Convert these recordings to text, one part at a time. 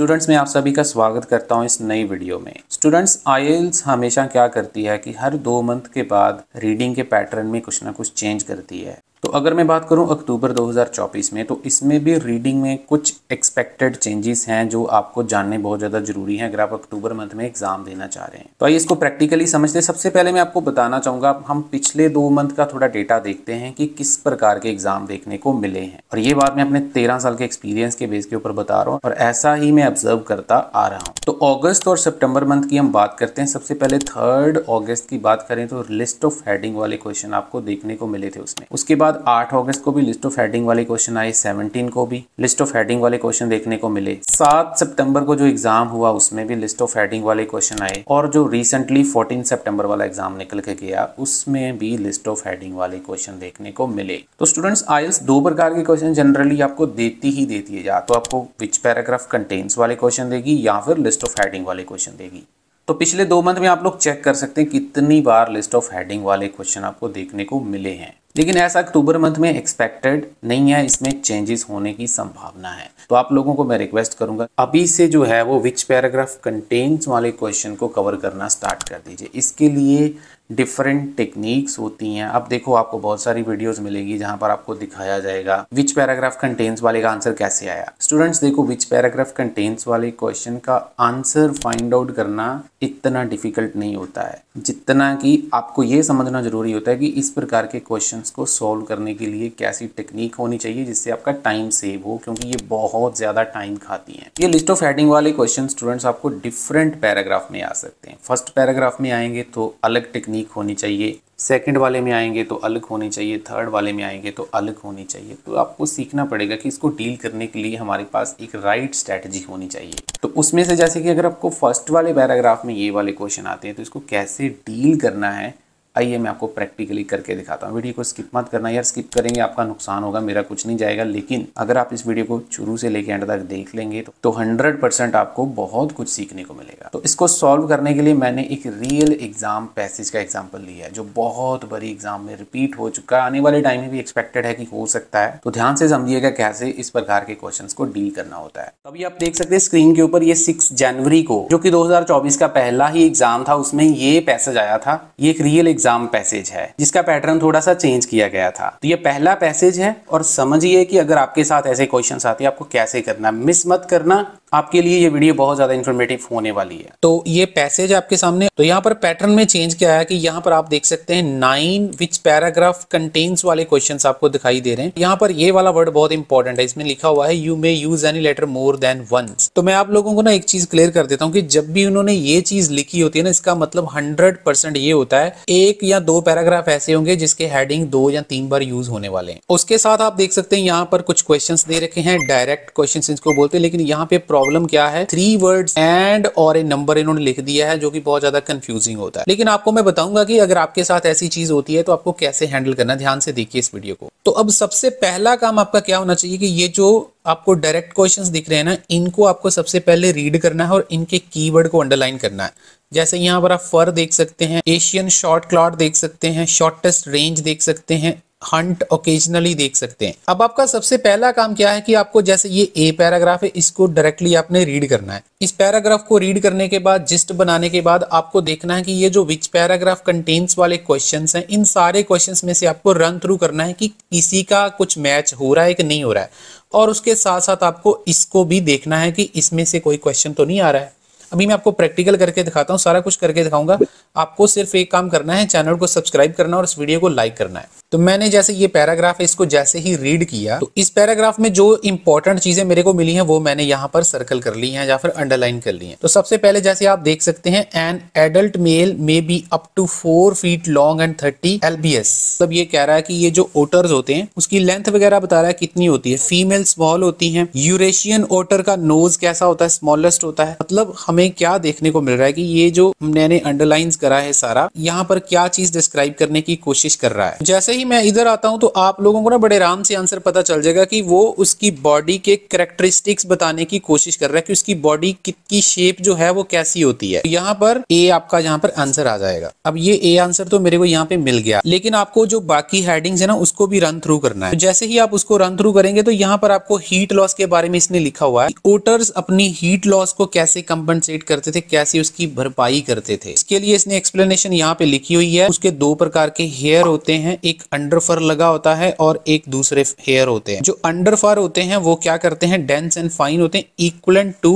students मैं आप सभी का स्वागत करता हूं इस नई वीडियो में स्टूडेंट्स आइल्स हमेशा क्या करती है कि हर दो मंथ के बाद रीडिंग के पैटर्न में कुछ ना कुछ चेंज करती है तो अगर मैं बात करूं अक्टूबर 2024 में तो इसमें भी रीडिंग में कुछ एक्सपेक्टेड चेंजेस हैं जो आपको जानने बहुत ज़्यादा ज़रूरी है अगर आप अक्टूबर मंथ में एग्ज़ाम देना चाह रहे हैं तो आइए इसको प्रैक्टिकली समझते हैं सबसे पहले मैं आपको बताना चाहूँगा हम पिछले दो मंथ का थोड़ा डेटा देखते हैं कि किस प्रकार के एग्ज़ाम देखने को मिले हैं और ये बात मैं अपने तेरह साल के एक्सपीरियंस के बेस के ऊपर बता रहा हूँ और ऐसा ही मैं ऑब्जर्व करता आ रहा हूँ तो अगस्त और सेप्टेम्बर मंथ की हम बात करते हैं सबसे पहले थर्ड अगस्त की बात करें तो लिस्ट ऑफ हेडिंग वाले क्वेश्चन आपको देखने को मिले थे उसमें उसके बाद बाद 8 अगस्त को भी लिस्ट ऑफ हेडिंग वाले क्वेश्चन आए 17 को भी लिस्ट ऑफ हेडिंग वाले क्वेश्चन देखने को मिले 7 सितंबर को जो एग्जाम हुआ उसमें भी लिस्ट ऑफ हेडिंग वाले क्वेश्चन आए और जो रिसेंटली 14 सितंबर वाला एग्जाम निकल के गया उसमें भी लिस्ट ऑफ हेडिंग वाले क्वेश्चन देखने को मिले तो स्टूडेंट्स आयल्स दो प्रकार के क्वेश्चन जनरली आपको देती ही देती है या तो आपको विच पैराग्राफ कंटेंट्स वाले क्वेश्चन देगी या फिर लिस्ट ऑफ हेडिंग वाले क्वेश्चन देगी तो पिछले दो मंथ में आप लोग चेक कर सकते हैं कितनी बार लिस्ट ऑफ हेडिंग वाले क्वेश्चन आपको देखने को मिले हैं लेकिन ऐसा अक्टूबर मंथ में एक्सपेक्टेड नहीं है इसमें चेंजेस होने की संभावना है तो आप लोगों को मैं रिक्वेस्ट करूंगा अभी से जो है वो विच पैराग्राफ कंटेंट्स वाले क्वेश्चन को कवर करना स्टार्ट कर दीजिए इसके लिए डिफरेंट टेक्निक्स होती हैं अब देखो आपको बहुत सारी वीडियोस मिलेगी जहां पर आपको दिखाया जाएगा विच पैराग्राफ कंटेंट्स वाले का आंसर कैसे आया स्टूडेंट्स देखो विच पैराग्राफ कंटेंट्स वाले क्वेश्चन का आंसर फाइंड आउट करना इतना डिफिकल्ट नहीं होता है जितना कि आपको ये समझना जरूरी होता है कि इस प्रकार के क्वेश्चन क्वेश्चंस को सॉल्व करने के लिए कैसी टेक्निक होनी चाहिए जिससे आपका टाइम सेव हो क्योंकि ये बहुत ज़्यादा टाइम खाती हैं ये लिस्ट ऑफ हेडिंग वाले क्वेश्चन स्टूडेंट्स आपको डिफरेंट पैराग्राफ में आ सकते हैं फर्स्ट पैराग्राफ में आएंगे तो अलग टेक्निक होनी चाहिए सेकेंड वाले में आएंगे तो अलग होनी चाहिए थर्ड वाले में आएंगे तो अलग होनी चाहिए तो आपको सीखना पड़ेगा कि इसको डील करने के लिए हमारे पास एक राइट स्ट्रैटेजी होनी चाहिए तो उसमें से जैसे कि अगर आपको फर्स्ट वाले पैराग्राफ में ये वाले क्वेश्चन आते हैं तो इसको कैसे डील करना है आइए मैं आपको प्रैक्टिकली करके दिखाता हूँ वीडियो को स्किप मत करना यार स्किप करेंगे आपका नुकसान होगा मेरा कुछ नहीं जाएगा लेकिन अगर आप इस वीडियो को शुरू से लेके एंड तक देख लेंगे तो हंड्रेड तो परसेंट आपको बहुत कुछ सीखने को मिलेगा तो इसको सॉल्व करने के लिए मैंने एक रियल एग्जाम पैसेज का एग्जाम्पल लिया है जो बहुत बड़ी एग्जाम में रिपीट हो चुका है आने वाले टाइम में भी एक्सपेक्टेड है कि हो सकता है तो ध्यान से समझिएगा कैसे इस प्रकार के क्वेश्चन को डील करना होता है अभी आप देख सकते हैं स्क्रीन के ऊपर ये सिक्स जनवरी को जो की दो का पहला ही एग्जाम था उसमें ये पैसेज आया था ये एक रियल एग्जाम पैसेज है जिसका पैटर्न थोड़ा सा चेंज किया गया था तो ये पहला पैसेज है और समझिए कि अगर आपके साथ ऐसे क्वेश्चन आते हैं आपको कैसे करना मिस मत करना आपके लिए ये वीडियो बहुत ज्यादा इन्फॉर्मेटिव होने वाली है तो ये पैसेज आपके सामने तो यहाँ पर पैटर्न में चेंज क्या है कि यहाँ पर आप देख सकते हैं नाइन विच पैराग्राफ कंटेन्स वाले क्वेश्चन आपको दिखाई दे रहे हैं यहाँ पर ये वाला वर्ड बहुत इंपॉर्टेंट है इसमें लिखा हुआ है you may use any letter more than once तो मैं आप लोगों को ना एक चीज क्लियर कर देता हूँ कि जब भी उन्होंने ये चीज लिखी होती है ना इसका मतलब हंड्रेड ये होता है एक या दो पैराग्राफ ऐसे होंगे जिसके हेडिंग दो या तीन बार यूज होने वाले हैं उसके साथ आप देख सकते हैं यहाँ पर कुछ क्वेश्चन दे रखे हैं डायरेक्ट क्वेश्चन इसको बोलते हैं लेकिन यहाँ पे प्रॉब्लम क्या है थ्री वर्ड्स एंड और ए नंबर इन्होंने लिख दिया है जो कि बहुत ज्यादा कंफ्यूजिंग होता है लेकिन आपको मैं बताऊंगा कि अगर आपके साथ ऐसी चीज होती है तो आपको कैसे हैंडल करना ध्यान से देखिए इस वीडियो को तो अब सबसे पहला काम आपका क्या होना चाहिए कि ये जो आपको डायरेक्ट क्वेश्चंस दिख रहे हैं ना इनको आपको सबसे पहले रीड करना है और इनके कीवर्ड को अंडरलाइन करना है जैसे यहाँ पर आप फर देख सकते हैं एशियन शॉर्ट क्लॉट देख सकते हैं शॉर्टेस्ट रेंज देख सकते हैं हंट ओकेजनली देख सकते हैं अब आपका सबसे पहला काम क्या है कि आपको जैसे ये ए पैराग्राफ है इसको डायरेक्टली आपने रीड करना है इस पैराग्राफ को रीड करने के बाद जिस्ट बनाने के बाद आपको देखना है कि ये जो विच पैराग्राफ कंटेंट्स वाले क्वेश्चन हैं इन सारे क्वेश्चन में से आपको रन थ्रू करना है कि किसी का कुछ मैच हो रहा है कि नहीं हो रहा है और उसके साथ साथ आपको इसको भी देखना है कि इसमें से कोई क्वेश्चन तो नहीं आ रहा है अभी मैं आपको प्रैक्टिकल करके दिखाता हूँ सारा कुछ करके दिखाऊंगा आपको सिर्फ एक काम करना है चैनल को सब्सक्राइब करना और इस वीडियो को लाइक करना है तो मैंने जैसे ये पैराग्राफ है इसको जैसे ही रीड किया तो इस पैराग्राफ में जो इंपॉर्टेंट चीजें मेरे को मिली हैं वो मैंने यहाँ पर सर्कल कर ली हैं या फिर अंडरलाइन कर ली हैं तो सबसे पहले जैसे आप देख सकते हैं an adult male may be up to four feet long and thirty L B S मतलब ये कह रहा है कि ये जो ओटर्स होते हैं उसकी लेंथ वगैरह बता रहा है कितनी होती है फीमेल स्मॉल होती है यूरेशियन ओटर का नोज कैसा होता है स्मॉलेस्ट होता है मतलब हमें हमें क्या देखने को मिल रहा है कि ये जो मैंने अंडरलाइन करा है सारा यहाँ पर क्या चीज डिस्क्राइब करने की कोशिश कर रहा है जैसे ही मैं इधर आता हूँ तो आप लोगों को ना बड़े आराम से आंसर पता चल जाएगा कि वो उसकी बॉडी के करेक्टरिस्टिक्स बताने की कोशिश कर रहा है कि उसकी बॉडी की शेप जो है वो कैसी होती है यहाँ पर ए आपका यहाँ पर आंसर आ जाएगा अब ये ए आंसर तो मेरे को यहाँ पे मिल गया लेकिन आपको जो बाकी हेडिंग है ना उसको भी रन थ्रू करना है जैसे ही आप उसको रन थ्रू करेंगे तो यहाँ पर आपको हीट लॉस के बारे में इसने लिखा हुआ है ओटर्स अपनी हीट लॉस को कैसे कंपनसेट कंपनसेट करते थे कैसे उसकी भरपाई करते थे इसके लिए इसने एक्सप्लेनेशन यहाँ पे लिखी हुई है उसके दो प्रकार के हेयर होते हैं एक अंडर फर लगा होता है और एक दूसरे हेयर होते हैं जो अंडर फर होते हैं वो क्या करते हैं डेंस एंड फाइन होते हैं equal to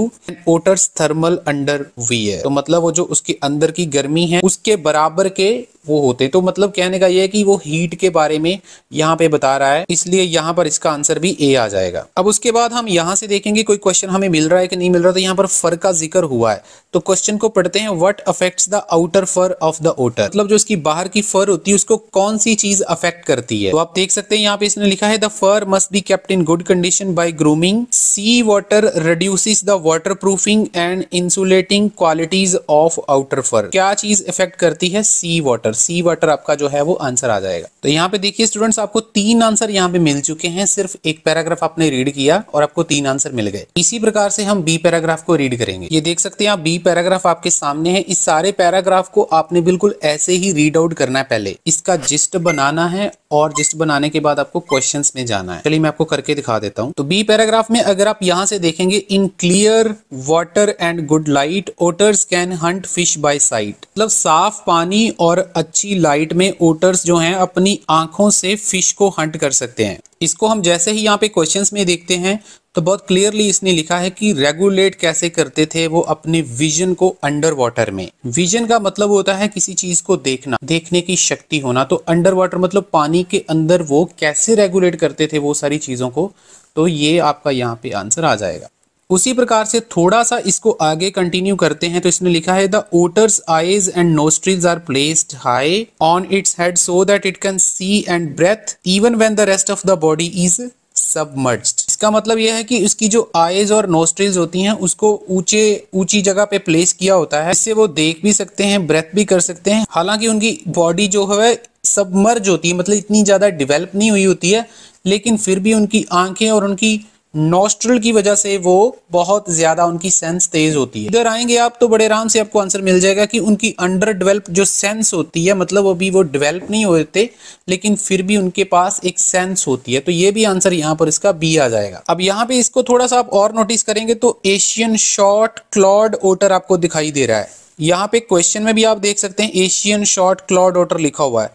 otters thermal underwear तो मतलब वो जो उसके अंदर की गर्मी है उसके बराबर के वो होते तो मतलब कहने का ये है कि वो हीट के बारे में यहाँ पे बता रहा है इसलिए यहाँ पर इसका आंसर भी ए आ जाएगा अब उसके बाद हम यहाँ से देखेंगे कोई क्वेश्चन हमें मिल रहा है कि नहीं मिल रहा तो यहाँ पर फर का जिक्र हुआ है तो क्वेश्चन को पढ़ते हैं what affect the outer fur of the otter मतलब जो उसकी बाहर की फर होती है उसको कौन सी चीज अफेक्ट करती है तो आप देख सकते हैं यहाँ पे इसने लिखा है the fur must be kept in good condition by grooming sea water reduce the waterproofing and insulating qualities of outer fur क्या चीज इफेक्ट करती है sea water answer sea water आपका जो है वो आंसर आ जाएगा तो यहाँ पे देखिए स्टूडेंट्स आपको तीन आंसर यहाँ पे मिल चुके हैं सिर्फ एक पैराग्राफ आपने रीड किया और आपको तीन आंसर मिल गए इसी प्रकार से हम बी पैराग्राफ को रीड करेंगे ये देख सकते हैं आप बी पैराग्राफ आपके सामने है इस सारे पैराग्राफ को आपने बिल्कुल ऐसे ही रीड आउट करना है पहले इसका जिस्ट बनाना है और जिस्ट बनाने के बाद आपको क्वेश्चन में जाना है चलिए मैं आपको करके दिखा देता हूँ तो बी पैराग्राफ में अगर आप यहाँ से देखेंगे in clear water and good light otters can hunt fish by sight मतलब साफ पानी और अच्छी लाइट में ओटर्स जो हैं अपनी आंखों से फिश को हंट कर सकते हैं इसको हम जैसे ही यहाँ पे क्वेश्चंस में देखते हैं तो बहुत क्लियरली इसने लिखा है कि रेगुलेट कैसे करते थे वो अपने विजन को अंडर वाटर में विजन का मतलब होता है किसी चीज को देखना देखने की शक्ति होना तो अंडर वाटर मतलब पानी के अंदर वो कैसे रेगुलेट करते थे वो सारी चीजों को तो ये आपका यहाँ पे आंसर आ जाएगा उसी प्रकार से थोड़ा सा इसको आगे कंटिन्यू करते हैं तो इसने लिखा है the otters eyes and nostrils are placed high on its head so that it can see and breathe even when the rest of the body is submerged इसका मतलब यह है कि इसकी जो आईज और नोस्ट्रिल्स होती हैं उसको ऊंचे ऊंची जगह पे प्लेस किया होता है इससे वो देख भी सकते हैं ब्रेथ भी कर सकते हैं हालांकि उनकी बॉडी जो है सबमर्ज होती है मतलब इतनी ज़्यादा डिवेलप नहीं हुई होती है लेकिन फिर भी उनकी आंखें और उनकी नोस्ट्रल की वजह से वो बहुत ज़्यादा उनकी सेंस तेज़ होती है इधर आएंगे आप तो बड़े आराम से आपको आंसर मिल जाएगा कि उनकी अंडर डेवलप जो सेंस होती है मतलब अभी वो डेवलप नहीं होते लेकिन फिर भी उनके पास एक सेंस होती है तो ये भी आंसर यहाँ पर इसका बी आ जाएगा अब यहाँ पे इसको थोड़ा सा आप और नोटिस करेंगे तो एशियन शॉर्ट क्लॉड ओटर आपको दिखाई दे रहा है यहाँ पे क्वेश्चन में भी आप देख सकते हैं एशियन शॉर्ट क्लॉड ओटर लिखा हुआ है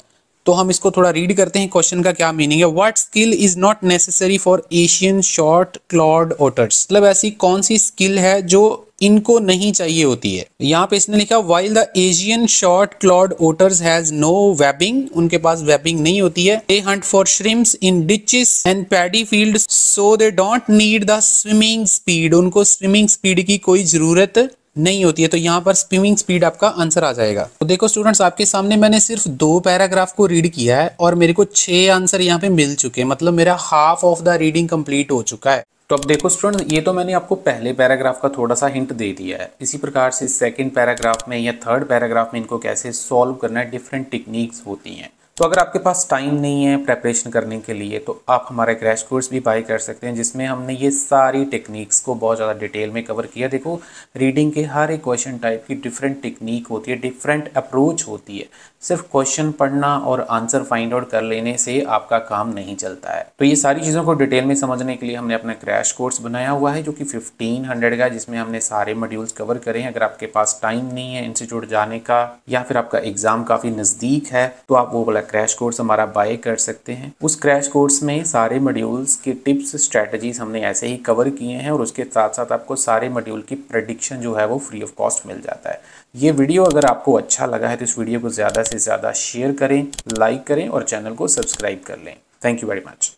तो हम इसको थोड़ा रीड करते हैं क्वेश्चन का क्या मीनिंग है what skill is not necessary for Asian short clawed otters मतलब ऐसी कौन सी स्किल है जो इनको नहीं चाहिए होती है यहाँ पे इसने लिखा while the Asian short clawed otters has no webbing उनके पास वेबिंग नहीं होती है they hunt for shrimps in ditches and paddy field so they don't need the swimming speed उनको स्विमिंग स्पीड की कोई जरूरत नहीं होती है तो यहाँ पर स्विमिंग स्पीड आपका आंसर आ जाएगा तो देखो स्टूडेंट्स आपके सामने मैंने सिर्फ दो पैराग्राफ को रीड किया है और मेरे को छह आंसर यहाँ पे मिल चुके हैं मतलब मेरा half of the reading complete हो चुका है तो अब देखो स्टूडेंट ये तो मैंने आपको पहले पैराग्राफ का थोड़ा सा हिंट दे दिया है इसी प्रकार से सेकंड पैराग्राफ में या थर्ड पैराग्राफ में इनको कैसे सॉल्व करना है डिफरेंट टेक्निक्स होती हैं तो अगर आपके पास टाइम नहीं है प्रेपरेशन करने के लिए तो आप हमारा क्रैश कोर्स भी बाई कर सकते हैं जिसमें हमने ये सारी टेक्निक्स को बहुत ज़्यादा डिटेल में कवर किया देखो रीडिंग के हर एक क्वेश्चन टाइप की डिफरेंट टेक्निक होती है डिफरेंट अप्रोच होती है सिर्फ क्वेश्चन पढ़ना और आंसर फाइंड आउट कर लेने से आपका काम नहीं चलता है तो ये सारी चीज़ों को डिटेल में समझने के लिए हमने अपना क्रैश कोर्स बनाया हुआ है जो कि फिफ्टीन हंड्रेड का जिसमें हमने सारे मॉड्यूल्स कवर करें अगर आपके पास टाइम नहीं है इंस्टीट्यूट जाने का या फिर आपका एग्ज़ाम काफ़ी नज़दीक है तो आप वो वाला क्रैश कोर्स हमारा बाय कर सकते हैं उस क्रैश कोर्स में सारे मॉड्यूल्स के टिप्स स्ट्रेटजीज हमने ऐसे ही कवर किए हैं और उसके साथ साथ आपको सारे मॉड्यूल की प्रडिक्शन जो है वो फ्री ऑफ कॉस्ट मिल जाता है ये वीडियो अगर आपको अच्छा लगा है तो इस वीडियो को ज़्यादा से ज़्यादा शेयर करें लाइक करें और चैनल को सब्सक्राइब कर लें थैंक यू वेरी मच